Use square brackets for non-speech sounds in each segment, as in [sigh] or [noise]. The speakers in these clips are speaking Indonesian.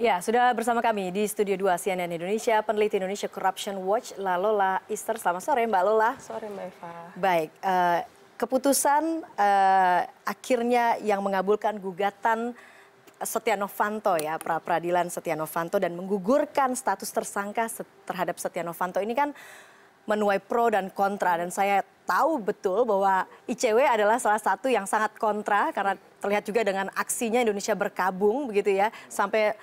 Ya, sudah bersama kami di Studio 2 CNN Indonesia, peneliti Indonesia Corruption Watch, Lalola Easter. Selamat sore Mbak Lola. Sore Mbak Eva. Baik, uh, keputusan uh, akhirnya yang mengabulkan gugatan Setia Novanto ya, pra peradilan Setia Novanto dan menggugurkan status tersangka terhadap Setia Novanto ini kan menuai pro dan kontra dan saya tahu betul bahwa ICW adalah salah satu yang sangat kontra karena terlihat juga dengan aksinya Indonesia berkabung begitu ya sampai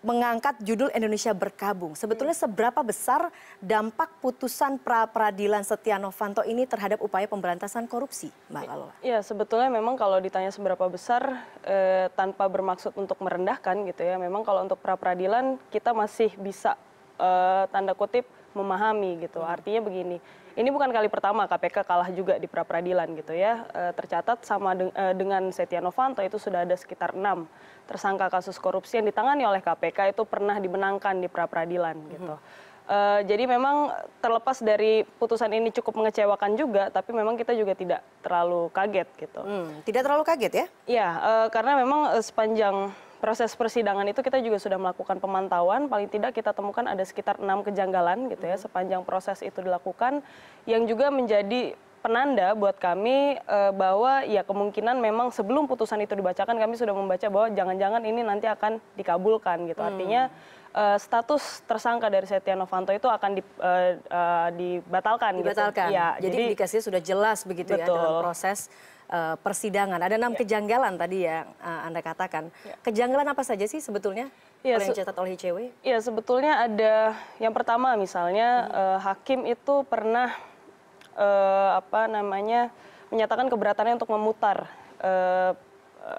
mengangkat judul Indonesia berkabung. Sebetulnya seberapa besar dampak putusan pra peradilan Setia Novanto ini terhadap upaya pemberantasan korupsi, Mbak Lola? Ya sebetulnya memang kalau ditanya seberapa besar eh, tanpa bermaksud untuk merendahkan gitu ya. Memang kalau untuk pra peradilan kita masih bisa eh, tanda kutip memahami gitu. Hmm. Artinya begini ini bukan kali pertama kpk kalah juga di pra peradilan gitu ya. Eh, tercatat sama eh, dengan Setia Novanto itu sudah ada sekitar enam tersangka kasus korupsi yang ditangani oleh KPK itu pernah dimenangkan di pra peradilan mhm. gitu. Hmm. Uh, jadi memang terlepas dari putusan ini cukup mengecewakan juga, tapi memang kita juga tidak terlalu kaget gitu. Hmm, tidak terlalu kaget ya? Ya, uh, karena memang uh, sepanjang proses persidangan itu kita juga sudah melakukan pemantauan paling tidak kita temukan ada sekitar enam kejanggalan gitu ya sepanjang proses itu dilakukan yang juga menjadi penanda buat kami e, bahwa ya kemungkinan memang sebelum putusan itu dibacakan kami sudah membaca bahwa jangan-jangan ini nanti akan dikabulkan gitu hmm. artinya e, status tersangka dari Setia Novanto itu akan di, e, eh, e, dibatalkan dibatalkan gitu. ya, jadi, jadi indikasinya sudah jelas begitu betul. ya dalam proses uh, persidangan. Ada enam ya. kejanggalan tadi yang uh, eh, Anda katakan. Ya. Kejanggalan apa saja sih sebetulnya? Ya, yang dicatat oleh ICW? Ya, sebetulnya ada yang pertama misalnya hmm. uh, hakim itu pernah uh, apa namanya menyatakan keberatannya untuk memutar uh,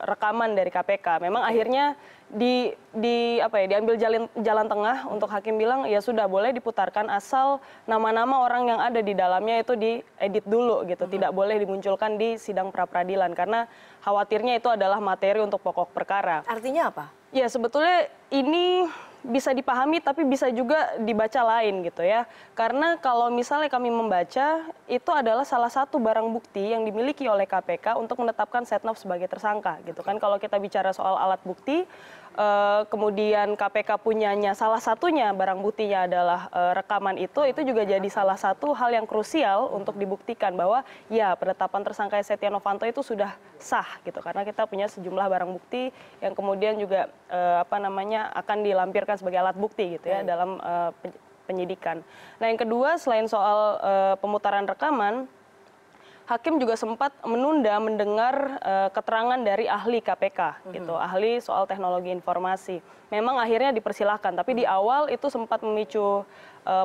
rekaman dari KPK. Memang hmm. akhirnya di, di apa ya diambil jalan jalan tengah untuk hakim bilang ya sudah boleh diputarkan asal nama-nama orang yang ada di dalamnya itu diedit dulu gitu mm -hmm. tidak boleh dimunculkan di sidang pra peradilan karena khawatirnya itu adalah materi untuk pokok perkara. Artinya apa? Ya sebetulnya ini bisa dipahami tapi bisa juga dibaca lain gitu ya. Karena kalau misalnya kami membaca itu adalah salah satu barang bukti yang dimiliki oleh KPK untuk menetapkan Setnov sebagai tersangka gitu kan. Kalau kita bicara soal alat bukti uh, kemudian KPK punyanya salah satunya barang buktinya adalah uh, rekaman itu itu juga jadi salah satu hal yang krusial untuk dibuktikan bahwa ya penetapan tersangka Setia Novanto itu sudah sah gitu karena kita punya sejumlah barang bukti yang kemudian juga uh, apa namanya akan dilampirkan sebagai alat bukti gitu ya hmm. dalam uh, penyidikan. Nah, yang kedua selain soal uh, pemutaran rekaman hakim juga sempat menunda mendengar uh, keterangan dari ahli KPK mm-hmm. gitu, ahli soal teknologi informasi. Memang akhirnya dipersilahkan, tapi di awal itu sempat memicu uh,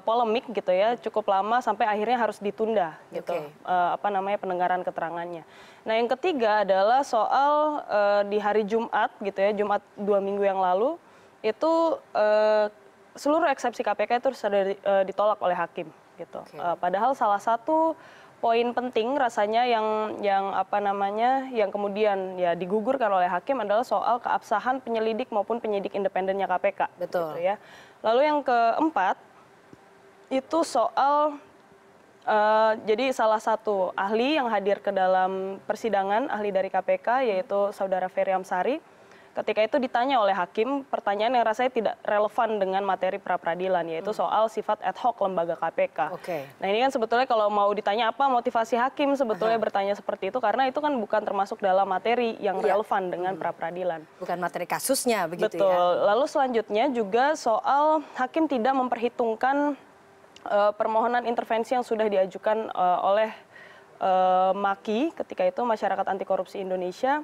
polemik gitu ya, cukup lama sampai akhirnya harus ditunda gitu uh, apa namanya pendengaran keterangannya. Nah, yang ketiga adalah soal uh, di hari Jumat gitu ya, Jumat dua minggu yang lalu itu uh, seluruh eksepsi KPK itu sudah ditolak oleh hakim gitu. Okay. padahal salah satu poin penting rasanya yang yang apa namanya yang kemudian ya digugurkan oleh hakim adalah soal keabsahan penyelidik maupun penyidik independennya KPK. Gitu Betul. Gitu ya. Lalu yang keempat itu soal uh, jadi salah satu ahli yang hadir ke dalam persidangan ahli dari KPK yaitu saudara Ferry Amsari ketika itu ditanya oleh hakim pertanyaan yang rasanya tidak relevan dengan materi pra peradilan yaitu hmm. soal sifat ad hoc lembaga KPK. Okay. Nah ini kan sebetulnya kalau mau ditanya apa motivasi hakim sebetulnya Aha. bertanya seperti itu karena itu kan bukan termasuk dalam materi yang yeah. relevan dengan hmm. pra peradilan. Bukan materi kasusnya begitu Betul. ya. Betul. Lalu selanjutnya juga soal hakim tidak memperhitungkan uh, permohonan intervensi yang sudah diajukan uh, oleh Eh, maki ketika itu masyarakat anti korupsi Indonesia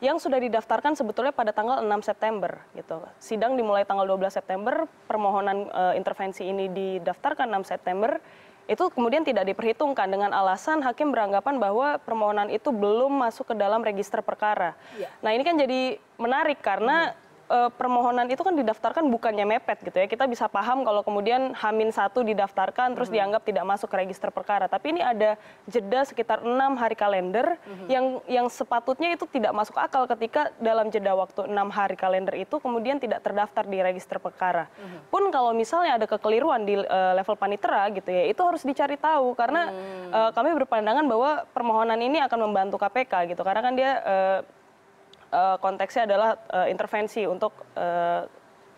yang sudah didaftarkan sebetulnya pada tanggal 6 September gitu. Sidang dimulai tanggal 12 September, permohonan uh, intervensi ini didaftarkan 6 September. Itu kemudian tidak diperhitungkan dengan alasan hakim beranggapan bahwa permohonan itu belum masuk ke dalam register perkara. Ya. Nah, ini kan jadi menarik karena hmm uh, permohonan itu kan didaftarkan bukannya mepet gitu ya. Kita bisa paham kalau kemudian Hamin satu didaftarkan terus mm -hmm. dianggap tidak masuk ke register perkara. Tapi ini ada jeda sekitar enam hari kalender mm -hmm. yang yang sepatutnya itu tidak masuk akal ketika dalam jeda waktu enam hari kalender itu kemudian tidak terdaftar di register perkara. Mm -hmm. Pun kalau misalnya ada kekeliruan di uh, level panitera gitu ya, itu harus dicari tahu karena mm -hmm. uh, kami berpandangan bahwa permohonan ini akan membantu KPK gitu. Karena kan dia uh, Eh, konteksnya adalah eh, intervensi untuk eh,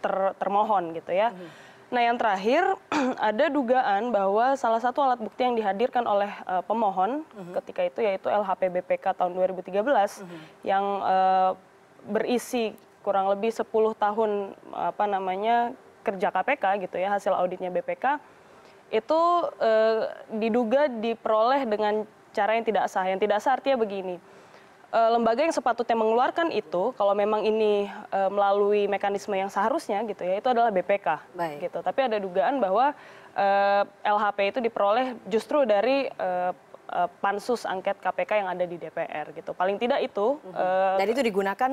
ter termohon gitu ya. Hmm. Nah yang terakhir [clears throat] ada dugaan bahwa salah satu alat bukti yang dihadirkan oleh uh, pemohon hmm. ketika itu yaitu LHP BPK tahun 2013 uh hmm. yang uh, berisi kurang lebih 10 tahun apa namanya kerja KPK gitu ya hasil auditnya BPK itu uh, diduga diperoleh dengan cara yang tidak sah. Yang tidak sah artinya begini Eh, lembaga yang sepatutnya mengeluarkan itu kalau memang ini e, melalui mekanisme yang seharusnya gitu ya itu adalah BPK Baik. gitu tapi ada dugaan bahwa e, eh, LHP itu diperoleh justru dari e, pansus angket KPK yang ada di DPR gitu paling tidak itu mm -hmm. dan itu digunakan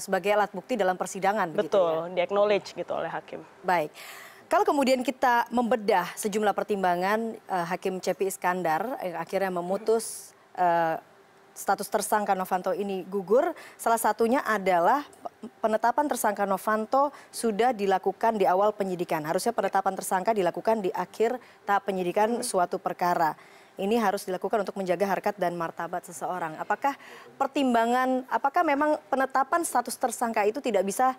sebagai alat bukti dalam persidangan ya? betul ya? di acknowledge gitu oleh hakim baik kalau kemudian kita membedah sejumlah pertimbangan Hakim Cepi Iskandar akhirnya memutus status tersangka Novanto ini gugur, salah satunya adalah penetapan tersangka Novanto sudah dilakukan di awal penyidikan. Harusnya penetapan tersangka dilakukan di akhir tahap penyidikan hmm. suatu perkara. Ini harus dilakukan untuk menjaga harkat dan martabat seseorang. Apakah pertimbangan, apakah memang penetapan status tersangka itu tidak bisa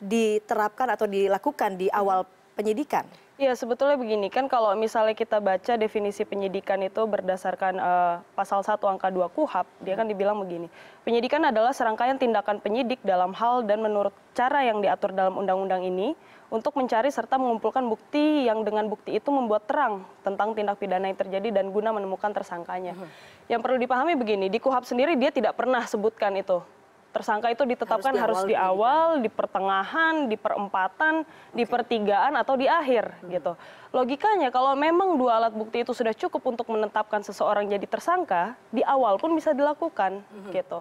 diterapkan atau dilakukan di hmm. awal penyidikan? Ya sebetulnya begini kan kalau misalnya kita baca definisi penyidikan itu berdasarkan uh, pasal 1 angka 2 KUHAP, dia kan dibilang begini. Penyidikan adalah serangkaian tindakan penyidik dalam hal dan menurut cara yang diatur dalam undang-undang ini untuk mencari serta mengumpulkan bukti yang dengan bukti itu membuat terang tentang tindak pidana yang terjadi dan guna menemukan tersangkanya. Hmm. Yang perlu dipahami begini, di KUHAP sendiri dia tidak pernah sebutkan itu tersangka itu ditetapkan harus di awal, di, awal, gitu. di pertengahan, di perempatan, okay. di pertigaan atau di akhir hmm. gitu. Logikanya kalau memang dua alat bukti itu sudah cukup untuk menetapkan seseorang jadi tersangka, di awal pun bisa dilakukan hmm. gitu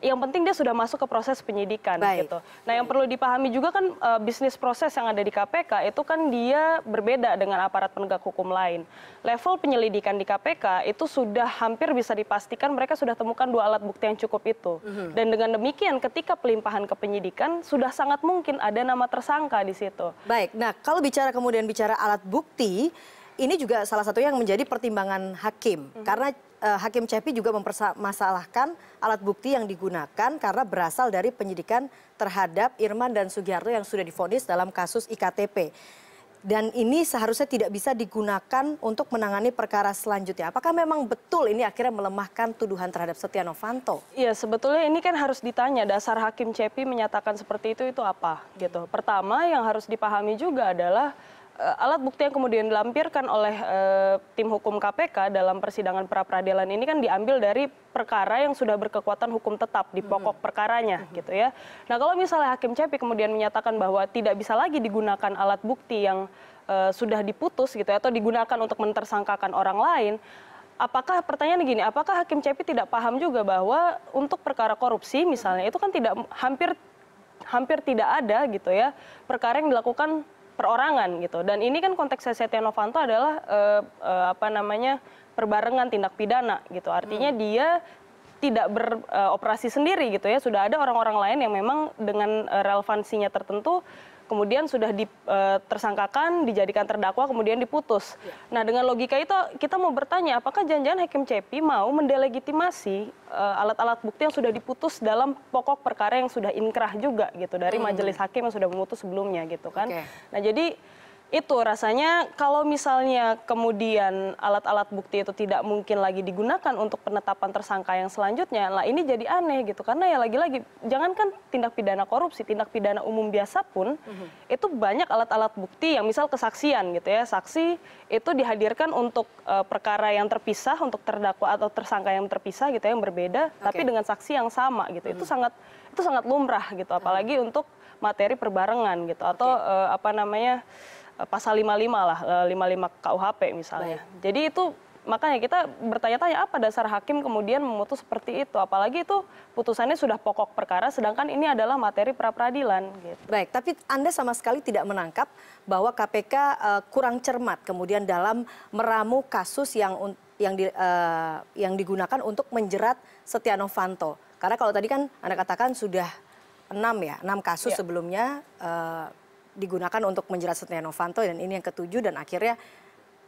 yang penting dia sudah masuk ke proses penyidikan Baik. gitu. Nah, yang perlu dipahami juga kan e, bisnis proses yang ada di KPK itu kan dia berbeda dengan aparat penegak hukum lain. Level penyelidikan di KPK itu sudah hampir bisa dipastikan mereka sudah temukan dua alat bukti yang cukup itu. Mm -hmm. Dan dengan demikian ketika pelimpahan ke penyidikan sudah sangat mungkin ada nama tersangka di situ. Baik. Nah, kalau bicara kemudian bicara alat bukti ini juga salah satu yang menjadi pertimbangan hakim hmm. karena uh, hakim Cepi juga mempermasalahkan alat bukti yang digunakan karena berasal dari penyidikan terhadap Irman dan Sugiharto yang sudah difonis dalam kasus IKTP. Dan ini seharusnya tidak bisa digunakan untuk menangani perkara selanjutnya. Apakah memang betul ini akhirnya melemahkan tuduhan terhadap Setia Novanto? Iya, sebetulnya ini kan harus ditanya dasar Hakim Cepi menyatakan seperti itu itu apa gitu. Pertama yang harus dipahami juga adalah Eh, alat bukti yang kemudian dilampirkan oleh eh, tim hukum KPK dalam persidangan pra peradilan ini kan diambil dari perkara yang sudah berkekuatan hukum tetap di pokok perkaranya gitu ya. Nah, kalau misalnya hakim Cepi kemudian menyatakan bahwa tidak bisa lagi digunakan alat bukti yang uh, sudah diputus gitu ya, atau digunakan untuk mentersangkakan orang lain, apakah pertanyaan gini, apakah hakim Cepi tidak paham juga bahwa untuk perkara korupsi misalnya itu kan tidak hampir hampir tidak ada gitu ya perkara yang dilakukan perorangan gitu. Dan ini kan konteks Setia Novanto adalah uh, uh, apa namanya perbarengan tindak pidana gitu. Artinya hmm. dia tidak beroperasi sendiri gitu ya. Sudah ada orang-orang lain yang memang dengan eh, relevansinya tertentu kemudian sudah eh, tersangkakan, dijadikan terdakwa, kemudian diputus. Ya. Nah, dengan logika itu kita mau bertanya, apakah janjian Hakim Cepi mau mendelegitimasi eh, alat-alat uh, bukti yang sudah diputus dalam pokok perkara yang sudah inkrah juga gitu dari hmm. majelis hakim yang sudah memutus sebelumnya gitu kan. Okay. Nah, jadi itu rasanya kalau misalnya kemudian alat-alat bukti itu tidak mungkin lagi digunakan untuk penetapan tersangka yang selanjutnya, lah ini jadi aneh gitu karena ya lagi-lagi jangankan tindak pidana korupsi, tindak pidana umum biasa pun mm-hmm. itu banyak alat-alat bukti yang misal kesaksian gitu ya, saksi itu dihadirkan untuk uh, perkara yang terpisah untuk terdakwa atau tersangka yang terpisah gitu ya, yang berbeda, okay. tapi dengan saksi yang sama gitu, mm-hmm. itu mhm. sangat itu sangat lumrah gitu, apalagi mm-hmm. untuk materi perbarengan gitu atau okay. uh, eh, apa namanya Eh, pasal 55 lah, 55 eh, KUHP misalnya. Baik. Jadi itu makanya kita bertanya-tanya apa dasar hakim kemudian memutus seperti itu apalagi itu putusannya sudah pokok perkara sedangkan ini adalah materi pra peradilan gitu. Baik, tapi Anda sama sekali tidak menangkap bahwa KPK uh, eh, kurang cermat kemudian dalam meramu kasus yang yang di, uh, yang digunakan untuk menjerat Setia Novanto. Karena kalau tadi kan Anda katakan sudah enam ya, enam kasus ya. sebelumnya uh, digunakan untuk menjerat Setia Novanto dan ini yang ketujuh dan akhirnya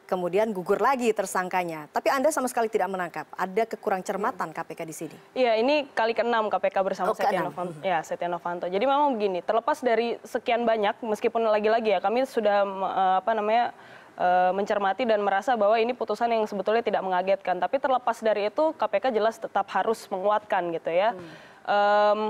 kemudian gugur lagi tersangkanya. Tapi Anda sama sekali tidak menangkap. Ada kekurang cermatan KPK di sini. Iya, ini kali ke-6 KPK bersama oh, ke Setia Novanto. Hmm. Ya, Setia Novanto. Jadi memang begini, terlepas dari sekian banyak meskipun lagi-lagi ya kami sudah eh, apa namanya eh, mencermati dan merasa bahwa ini putusan yang sebetulnya tidak mengagetkan. Tapi terlepas dari itu KPK jelas tetap harus menguatkan gitu ya. Hmm. Um,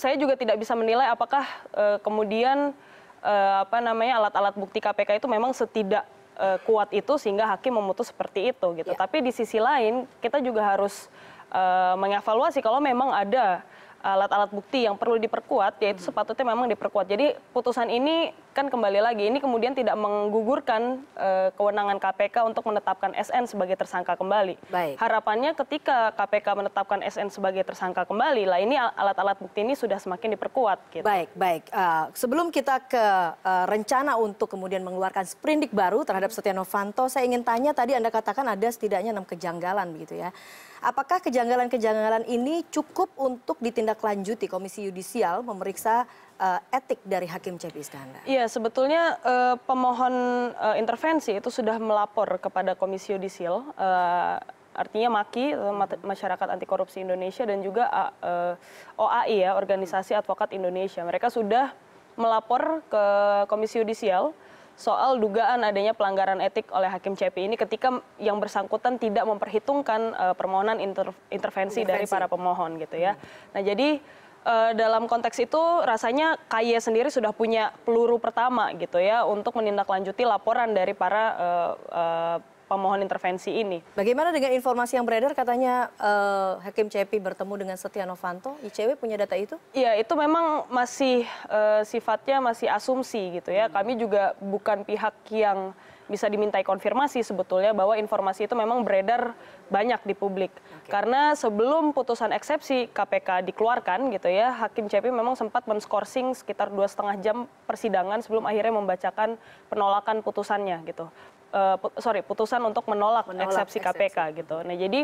saya juga tidak bisa menilai apakah uh, kemudian Eh, apa namanya alat-alat bukti KPK itu memang setidak eh, kuat itu sehingga hakim memutus seperti itu gitu. Ya. Tapi di sisi lain kita juga harus uh, mengevaluasi kalau memang ada alat-alat bukti yang perlu diperkuat yaitu hmm. sepatutnya memang diperkuat. Jadi putusan ini kan kembali lagi ini kemudian tidak menggugurkan e, kewenangan KPK untuk menetapkan SN sebagai tersangka kembali. Baik. Harapannya ketika KPK menetapkan SN sebagai tersangka kembali, lah ini alat-alat bukti ini sudah semakin diperkuat. Gitu. Baik, baik. Uh, sebelum kita ke uh, rencana untuk kemudian mengeluarkan sprindik baru terhadap Setia Novanto, saya ingin tanya tadi Anda katakan ada setidaknya enam kejanggalan begitu ya. Apakah kejanggalan-kejanggalan ini cukup untuk ditindaklanjuti Komisi Yudisial memeriksa uh, etik dari Hakim Cepi Iskandar? Iya, sebetulnya uh, pemohon uh, intervensi itu sudah melapor kepada Komisi Yudisial, uh, artinya MAKI, Masyarakat Anti Korupsi Indonesia, dan juga uh, OAI ya, Organisasi Advokat Indonesia. Mereka sudah melapor ke Komisi Yudisial soal dugaan adanya pelanggaran etik oleh Hakim Cepi ini ketika yang bersangkutan tidak memperhitungkan uh, permohonan inter intervensi, intervensi dari para pemohon gitu ya. Hmm. Nah jadi Eh, dalam konteks itu rasanya KY sendiri sudah punya peluru pertama gitu ya untuk menindaklanjuti laporan dari para uh, uh, pemohon intervensi ini. Bagaimana dengan informasi yang beredar katanya uh, Hakim Cepi bertemu dengan Setia Novanto? ICW punya data itu? Iya, itu memang masih uh, sifatnya masih asumsi gitu ya. Hmm. Kami juga bukan pihak yang bisa dimintai konfirmasi sebetulnya bahwa informasi itu memang beredar banyak di publik. Okay. Karena sebelum putusan eksepsi KPK dikeluarkan gitu ya, Hakim CP memang sempat menskorsing sekitar dua setengah jam persidangan sebelum akhirnya membacakan penolakan putusannya gitu. Uh, sorry, putusan untuk menolak, menolak eksepsi, eksepsi KPK gitu. Nah jadi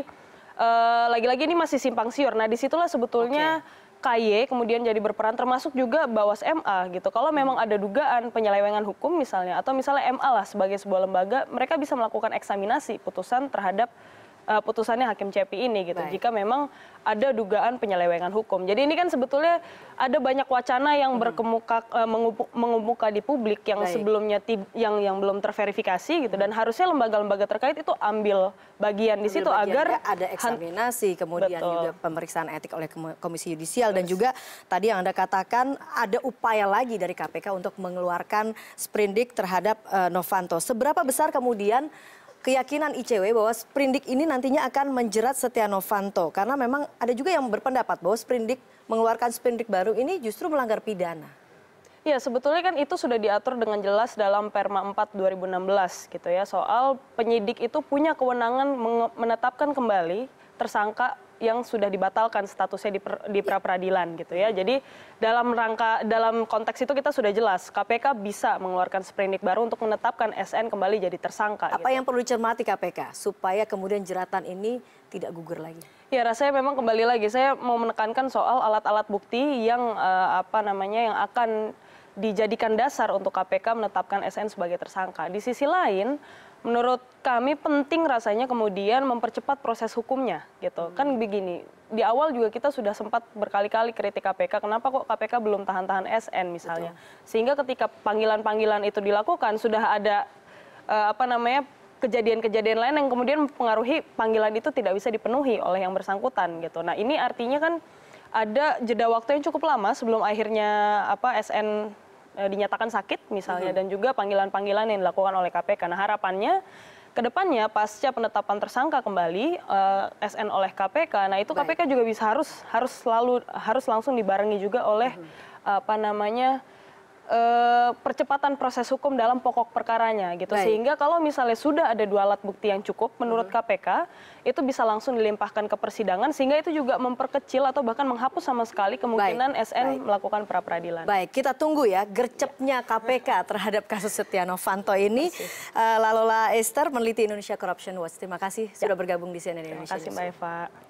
eh, lagi-lagi uh, ini masih simpang siur. Nah disitulah sebetulnya okay KY kemudian jadi berperan termasuk juga Bawas MA gitu. Kalau hmm. memang ada dugaan penyelewengan hukum misalnya atau misalnya MA lah sebagai sebuah lembaga mereka bisa melakukan eksaminasi putusan terhadap uh, putusannya Hakim Cepi ini gitu. Baik. Jika memang ada dugaan penyelewengan hukum. Jadi ini kan sebetulnya ada banyak wacana yang hmm. berkemuka uh, eh, mengemuka di publik yang Baik. sebelumnya yang yang belum terverifikasi gitu hmm. dan harusnya lembaga-lembaga terkait itu ambil bagian ambil di situ bagian agar ada eksaminasi kemudian betul. juga pemeriksaan etik oleh Komisi Yudisial dan juga tadi yang Anda katakan ada upaya lagi dari KPK untuk mengeluarkan sprindik terhadap uh, Novanto. Seberapa besar kemudian keyakinan ICW bahwa Sprindik ini nantinya akan menjerat Setia Novanto karena memang ada juga yang berpendapat bahwa Sprindik mengeluarkan Sprindik baru ini justru melanggar pidana. Ya, sebetulnya kan itu sudah diatur dengan jelas dalam Perma 4 2016 gitu ya. Soal penyidik itu punya kewenangan menetapkan kembali tersangka yang sudah dibatalkan statusnya di, per, di pra peradilan gitu ya. Jadi dalam rangka dalam konteks itu kita sudah jelas KPK bisa mengeluarkan sprindik baru untuk menetapkan SN kembali jadi tersangka. Apa gitu. yang perlu dicermati KPK supaya kemudian jeratan ini tidak gugur lagi? Ya rasanya memang kembali lagi saya mau menekankan soal alat-alat bukti yang uh, apa namanya yang akan dijadikan dasar untuk KPK menetapkan SN sebagai tersangka. Di sisi lain menurut kami penting rasanya kemudian mempercepat proses hukumnya gitu. Hmm. Kan begini, di awal juga kita sudah sempat berkali-kali kritik KPK, kenapa kok KPK belum tahan-tahan SN misalnya. Betul. Sehingga ketika panggilan-panggilan itu dilakukan sudah ada uh, apa namanya kejadian-kejadian lain yang kemudian mempengaruhi panggilan itu tidak bisa dipenuhi oleh yang bersangkutan gitu. Nah, ini artinya kan ada jeda waktu yang cukup lama sebelum akhirnya apa SN Eh, dinyatakan sakit misalnya dan juga panggilan-panggilan yang dilakukan oleh KPK. Nah harapannya kedepannya pasca penetapan tersangka kembali uh, eh, SN oleh KPK, nah itu Baik. KPK juga bisa harus harus selalu harus langsung dibarengi juga oleh hmm. apa namanya Eh, percepatan proses hukum dalam pokok perkaranya gitu Baik. sehingga kalau misalnya sudah ada dua alat bukti yang cukup menurut hmm. KPK itu bisa langsung dilimpahkan ke persidangan sehingga itu juga memperkecil atau bahkan menghapus sama sekali kemungkinan Baik. SN Baik. melakukan pra peradilan. Baik, kita tunggu ya gercepnya ya. KPK mm-hmm. terhadap kasus Setia Novanto ini. Uh, Lalola Esther peneliti Indonesia Corruption Watch. Terima kasih ya. sudah bergabung di CNN Indonesia. Terima kasih Mbak Eva.